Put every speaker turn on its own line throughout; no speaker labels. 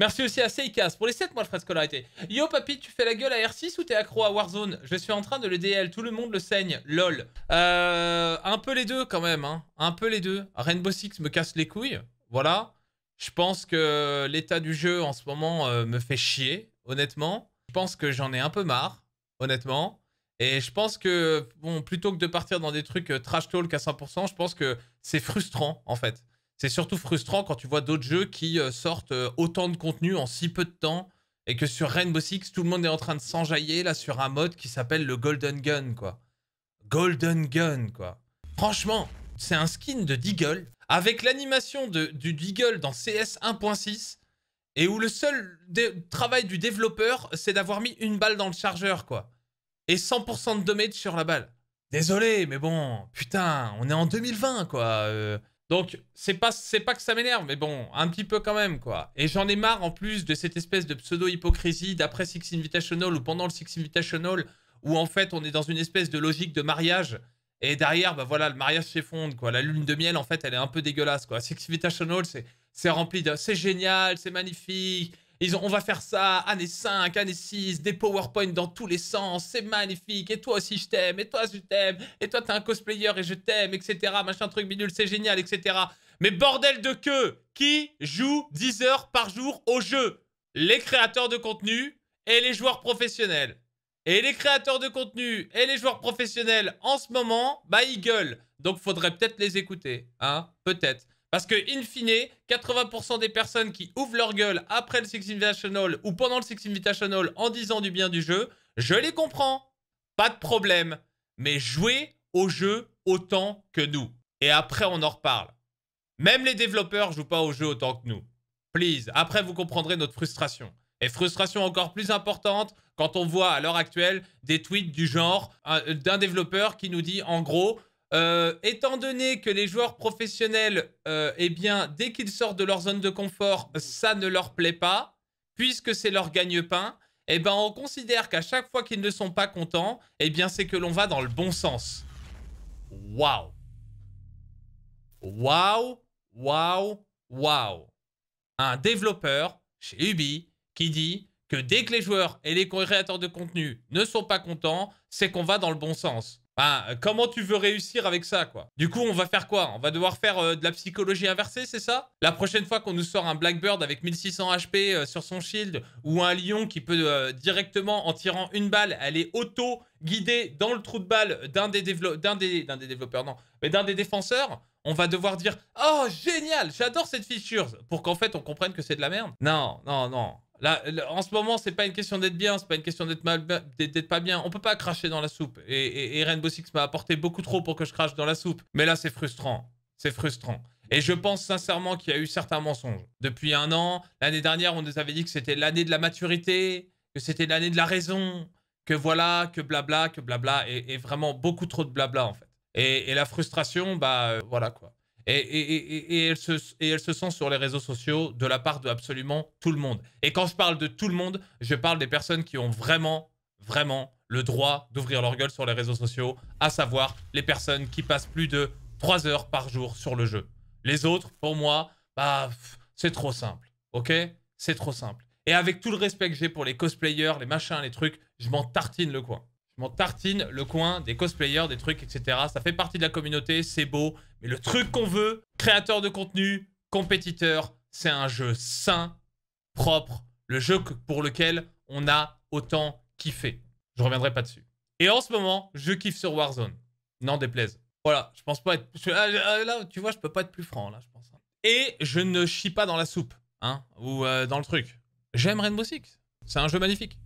Merci aussi à Seikas pour les 7 mois de frais de scolarité. Yo papy, tu fais la gueule à R6 ou t'es accro à Warzone Je suis en train de le DL, tout le monde le saigne, lol. Euh, un peu les deux quand même, hein. un peu les deux. Rainbow Six me casse les couilles, voilà. Je pense que l'état du jeu en ce moment euh, me fait chier, honnêtement. Je pense que j'en ai un peu marre, honnêtement. Et je pense que, bon, plutôt que de partir dans des trucs euh, trash talk à 100%, je pense que c'est frustrant, en fait c'est surtout frustrant quand tu vois d'autres jeux qui euh, sortent euh, autant de contenu en si peu de temps et que sur Rainbow Six, tout le monde est en train de s'enjailler là sur un mode qui s'appelle le Golden Gun, quoi. Golden Gun, quoi. Franchement, c'est un skin de Deagle avec l'animation de, du Deagle dans CS 1.6 et où le seul travail du développeur, c'est d'avoir mis une balle dans le chargeur, quoi. Et 100% de damage sur la balle. Désolé, mais bon, putain, on est en 2020, quoi. Euh. Donc, c'est pas, pas que ça m'énerve, mais bon, un petit peu quand même, quoi. Et j'en ai marre, en plus, de cette espèce de pseudo-hypocrisie d'après Six Invitational ou pendant le Six Invitational, où, en fait, on est dans une espèce de logique de mariage. Et derrière, bah voilà, le mariage s'effondre, quoi. La lune de miel, en fait, elle est un peu dégueulasse, quoi. Six Invitational, c'est rempli de... C'est génial, c'est magnifique, ils ont, on va faire ça, année 5, année 6, des PowerPoint dans tous les sens, c'est magnifique, et toi aussi je t'aime, et toi je t'aime, et toi t'es un cosplayer et je t'aime, etc. Machin truc bidule, c'est génial, etc. Mais bordel de queue, qui joue 10 heures par jour au jeu Les créateurs de contenu et les joueurs professionnels. Et les créateurs de contenu et les joueurs professionnels en ce moment, bah ils gueulent. Donc faudrait peut-être les écouter, hein Peut-être. Parce que, in fine, 80% des personnes qui ouvrent leur gueule après le Six Invitational ou pendant le Six Invitational en disant du bien du jeu, je les comprends. Pas de problème. Mais jouez au jeu autant que nous. Et après, on en reparle. Même les développeurs jouent pas au jeu autant que nous. Please. Après, vous comprendrez notre frustration. Et frustration encore plus importante quand on voit à l'heure actuelle des tweets du genre euh, d'un développeur qui nous dit en gros euh, étant donné que les joueurs professionnels, euh, eh bien, dès qu'ils sortent de leur zone de confort, ça ne leur plaît pas, puisque c'est leur gagne-pain, eh ben, on considère qu'à chaque fois qu'ils ne sont pas contents, eh bien, c'est que l'on va dans le bon sens. Waouh Waouh Waouh Waouh Un développeur chez Ubi qui dit que dès que les joueurs et les créateurs de contenu ne sont pas contents, c'est qu'on va dans le bon sens. Euh, comment tu veux réussir avec ça, quoi Du coup, on va faire quoi On va devoir faire euh, de la psychologie inversée, c'est ça La prochaine fois qu'on nous sort un Blackbird avec 1600 HP euh, sur son shield, ou un lion qui peut directement, en tirant une balle, aller auto-guider dans le trou de balle d'un des, des, des, développeurs, non, mais d'un des défenseurs, on va devoir dire « Oh, génial J'adore cette feature !» pour qu'en fait, on comprenne que c'est de la merde. Non, non, non. Là, en ce moment, c'est pas une question d'être bien, c'est pas une question d'être d'être pas bien. On peut pas cracher dans la soupe. Et, et, Rainbow Six m'a apporté beaucoup trop pour que je crache dans la soupe. Mais là, c'est frustrant. C'est frustrant. Et je pense sincèrement qu'il y a eu certains mensonges. Depuis un an, l'année dernière, on nous avait dit que c'était l'année de la maturité, que c'était l'année de la raison, que voilà, que blabla, que blabla, et, vraiment beaucoup trop de blabla en fait. Et, la frustration, bah euh, voilà quoi. Et, se, et, sur les réseaux sociaux de la part de absolument tout le monde. Et quand je parle de tout le monde, je parle des personnes qui ont vraiment, vraiment le droit d'ouvrir leur gueule sur les réseaux sociaux, à savoir les personnes qui passent plus de 3 heures par jour sur le jeu. Les autres, pour moi, bah, c'est trop simple. Ok C'est trop simple. Et avec tout le respect que j'ai pour les cosplayers, les machins, les trucs, je m'en tartine le coin. Mon tartine le coin des cosplayers, des trucs, etc. Ça fait partie de la communauté, c'est beau. Mais le truc qu'on veut, créateur de contenu, compétiteur, c'est un jeu sain, propre, le jeu pour lequel on a autant kiffé. Je reviendrai pas dessus. Et en ce moment, je kiffe sur Warzone. N'en déplaise. Voilà, je pense pas être... Euh, euh, là, tu vois, je peux pas être plus franc, là, je pense. Hein. Et je ne chie pas dans la soupe, hein, ou euh, dans le truc. J'aime Rainbow Six. C'est un jeu magnifique.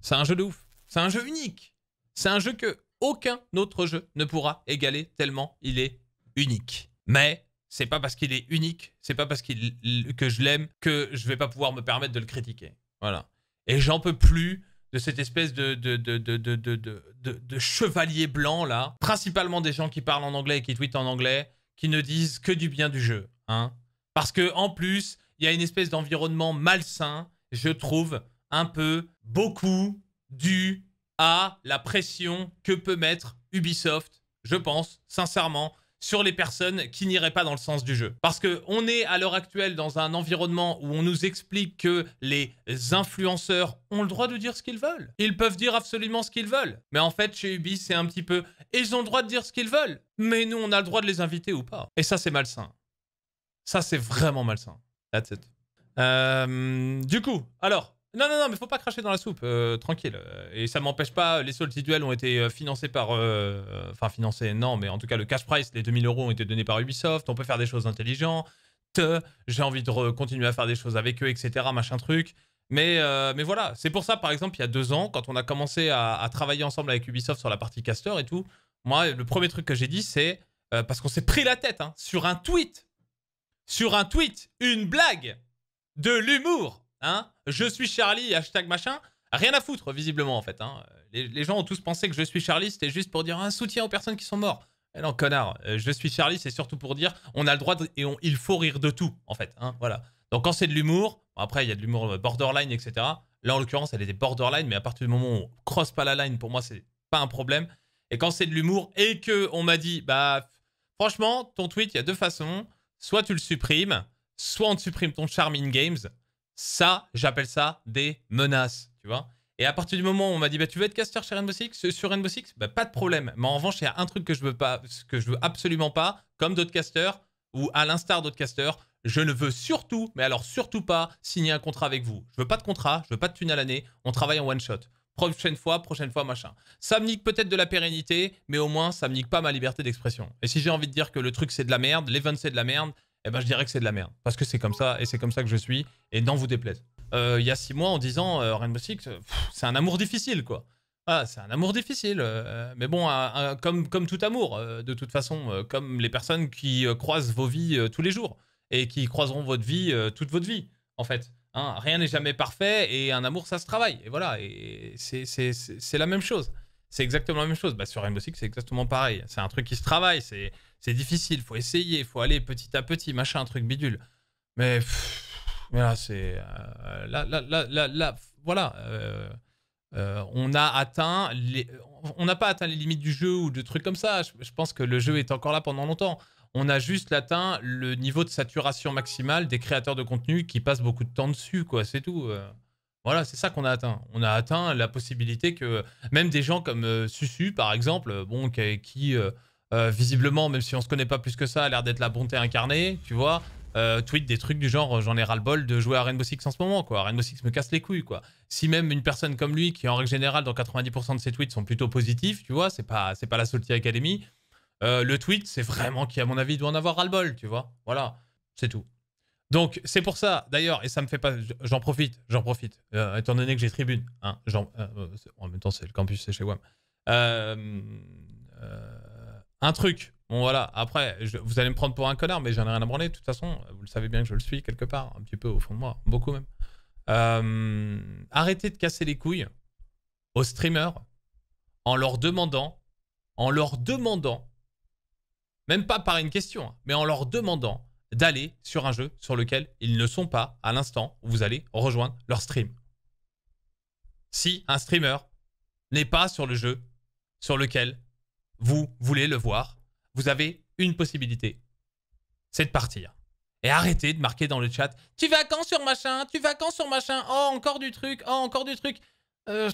C'est un jeu de ouf. C'est un jeu unique. C'est un jeu que aucun autre jeu ne pourra égaler tellement il est unique. Mais c'est pas parce qu'il est unique, c'est pas parce qu'il que je l'aime que je vais pas pouvoir me permettre de le critiquer. Voilà. Et j'en peux plus de cette espèce de de, de, de, de, chevalier blanc là, principalement des gens qui parlent en anglais et qui tweetent en anglais, qui ne disent que du bien du jeu. Hein. Parce que en plus, il y a une espèce d'environnement malsain, je trouve, un peu beaucoup du à la pression que peut mettre Ubisoft, je pense, sincèrement, sur les personnes qui n'iraient pas dans le sens du jeu. Parce qu'on est à l'heure actuelle dans un environnement où on nous explique que les influenceurs ont le droit de dire ce qu'ils veulent. Ils peuvent dire absolument ce qu'ils veulent. Mais en fait, chez Ubisoft, c'est un petit peu « ils ont le droit de dire ce qu'ils veulent, mais nous, on a le droit de les inviter ou pas ». Et ça, c'est malsain. Ça, c'est vraiment malsain. That's it. Euh, du coup, alors, non, non, non, mais faut pas cracher dans la soupe, euh, tranquille. Et ça m'empêche pas, les soldes Duel ont été euh, financés par... Euh, enfin, financés, non, mais en tout cas, le cash price, les 2000 euros ont été donnés par Ubisoft, on peut faire des choses intelligentes, j'ai envie de continuer à faire des choses avec eux, etc., machin truc. Mais, mais voilà, c'est pour ça, par exemple, il y a deux ans, quand on a commencé à, à, travailler ensemble avec Ubisoft sur la partie caster et tout, moi, le premier truc que j'ai dit, c'est... parce qu'on s'est pris la tête, hein, sur un tweet, sur un tweet, une blague, de l'humour, hein je suis Charlie, hashtag machin. Rien à foutre, visiblement, en fait. Hein. Les, gens ont tous pensé que je suis Charlie, c'était juste pour dire un soutien aux personnes qui sont mortes. Eh non, connard, euh, je suis Charlie, c'est surtout pour dire on a le droit et il faut rire de tout, en fait. Hein, voilà. Donc quand c'est de l'humour, après il y a de l'humour euh, borderline, etc. Là, en l'occurrence, elle était borderline, mais à partir du moment où on crosse pas la ligne, pour moi, c'est pas un problème. Et quand c'est de l'humour et que on m'a dit, bah, franchement, ton tweet, il y a deux façons. Soit tu le supprimes, soit on te supprime ton Charming Games. Ça, j'appelle ça des menaces, tu vois. Et à partir du moment où on m'a dit, bah, tu veux être caster chez Rainbow euh, Sur Rainbow Six bah, Pas de problème. Mais en revanche, il y a un truc que je veux pas, que je veux absolument pas, comme d'autres casters, ou à l'instar d'autres casters, je ne veux surtout, mais alors surtout pas, signer un contrat avec vous. Je veux pas de contrat, je veux pas de thune à l'année, on travaille en one-shot. Prochaine fois, prochaine fois, machin. Ça me nique peut-être de la pérennité, mais au moins, ça me nique pas ma liberté d'expression. Et si j'ai envie de dire que le truc c'est de la merde, l'event c'est de la merde, et eh ben je dirais que c'est de la merde. Parce que c'est comme ça, et c'est comme ça que je suis, et n'en vous déplaise. Euh, il y a six mois, en disant euh, Rainbow Six, euh, c'est un amour difficile, quoi. Ah, c'est un amour difficile, euh, mais bon, comme, comme tout amour, de toute façon, comme les personnes qui croisent vos vies tous les jours, et qui croiseront votre vie toute votre vie, en fait. Hein. rien n'est jamais parfait, et un amour, ça se travaille, et voilà, et c'est la même chose c'est exactement la même chose. Bah, sur Rainbow Six, c'est exactement pareil. C'est un truc qui se travaille, c'est difficile, faut essayer, faut aller petit à petit, machin, un truc bidule. Mais, là, c'est. Euh, là, là, là, voilà. Euh, euh, on a atteint les, on n'a pas atteint les limites du jeu ou de trucs comme ça. Je, je, pense que le jeu est encore là pendant longtemps. On a juste atteint le niveau de saturation maximale des créateurs de contenu qui passent beaucoup de temps dessus, quoi. C'est tout. Voilà, c'est ça qu'on a atteint. On a atteint la possibilité que même des gens comme Sussu, euh, Susu, par exemple, euh, bon, qui, euh, visiblement, même si on se connaît pas plus que ça, a l'air d'être la bonté incarnée, tu vois, tweet des trucs du genre j'en ai ras-le-bol de jouer à Rainbow Six en ce moment, quoi. Rainbow Six me casse les couilles, quoi. Si même une personne comme lui, qui en règle générale, dans 90% de ses tweets sont plutôt positifs, tu vois, c'est pas, pas la Saltire Academy, le tweet, c'est vraiment qui, à mon avis, doit en avoir ras-le-bol, tu vois. Voilà, c'est tout. Donc c'est pour ça, d'ailleurs, et ça me fait pas, j'en profite, j'en profite, euh, étant donné que j'ai tribune, hein, euh, en même temps c'est le campus, c'est chez WAM. Euh, un truc, bon voilà, après, vous allez me prendre pour un connard, mais j'en ai rien à branler, de toute façon, vous le savez bien que je le suis quelque part, un petit peu au fond de moi, beaucoup même. arrêtez de casser les couilles aux streamers en leur demandant, en leur demandant, même pas par une question, hein, mais en leur demandant d'aller sur un jeu sur lequel ils ne sont pas à l'instant où vous allez rejoindre leur stream. Si un streamer n'est pas sur le jeu sur lequel vous voulez le voir, vous avez une possibilité, c'est de partir. Et arrêtez de marquer dans le chat, tu vas quand sur machin, tu vas quand sur machin, oh encore du truc, oh encore du truc. Euh,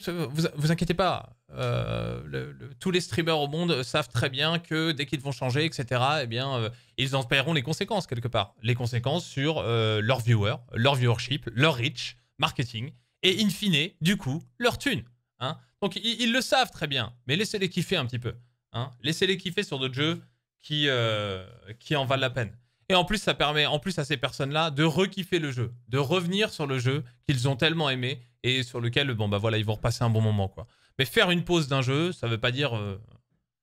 vous, inquiétez pas, euh, tous les streamers au monde savent très bien que dès qu'ils vont changer, etc., eh bien, euh, ils en paieront les conséquences quelque part. Les conséquences sur leurs viewers, leur viewership, leur reach, marketing, et in fine, du coup, leur thune. Hein. Donc ils, le savent très bien, mais laissez-les kiffer un petit peu. Hein. Laissez-les kiffer sur d'autres jeux qui, qui en valent la peine. Et en plus, ça permet en plus à ces personnes-là de re le jeu, de revenir sur le jeu qu'ils ont tellement aimé et sur lequel, bon, bah voilà, ils vont repasser un bon moment, quoi. Mais faire une pause d'un jeu, ça veut pas dire, euh,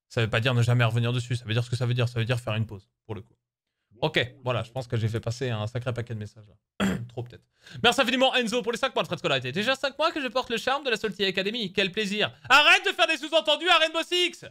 ça veut pas dire ne jamais revenir dessus. Ça veut dire ce que ça veut dire. Ça veut dire faire une pause, pour le coup. Ok, voilà, je pense que j'ai fait passer un sacré paquet de messages là. Trop peut-être. Merci infiniment Enzo pour les 5 mois de frais de scolarité. Déjà 5 mois que je porte le charme de la Solty Academy. Quel plaisir. Arrête de faire des sous-entendus à Rainbow Six